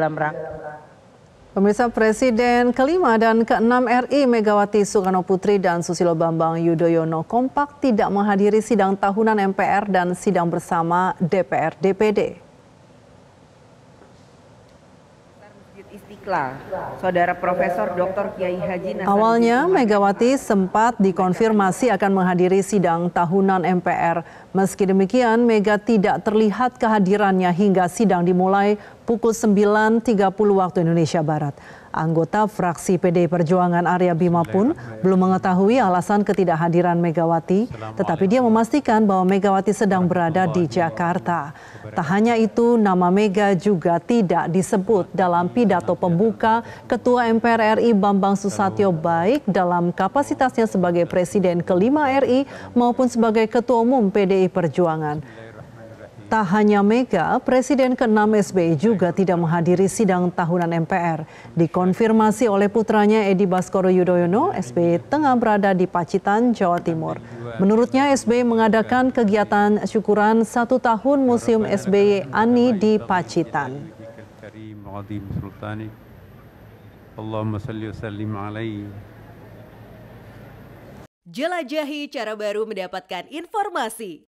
dalam rangka Pemirsa Presiden kelima dan keenam RI Megawati Soekarno Putri dan Susilo Bambang Yudhoyono kompak tidak menghadiri sidang tahunan MPR dan sidang bersama DPR DPD. Saudara Profesor Dr. Kiai Haji Awalnya Megawati sempat dikonfirmasi akan menghadiri sidang tahunan MPR Meski demikian, Mega tidak terlihat kehadirannya hingga sidang dimulai pukul 9.30 waktu Indonesia Barat. Anggota fraksi PD Perjuangan Arya Bima pun belum mengetahui alasan ketidakhadiran Megawati, tetapi dia memastikan bahwa Megawati sedang berada di Jakarta. Tak hanya itu, nama Mega juga tidak disebut dalam pidato pembuka Ketua MPR RI Bambang Susatyo baik dalam kapasitasnya sebagai Presiden kelima RI maupun sebagai Ketua Umum PDI PDI Perjuangan. Tak hanya Mega, Presiden ke-6 SBY juga tidak menghadiri sidang tahunan MPR. Dikonfirmasi oleh putranya Edi Baskoro Yudhoyono, SBY tengah berada di Pacitan, Jawa Timur. Menurutnya, SBY mengadakan kegiatan syukuran satu tahun Museum SBY Ani di Pacitan. Jelajahi cara baru mendapatkan informasi.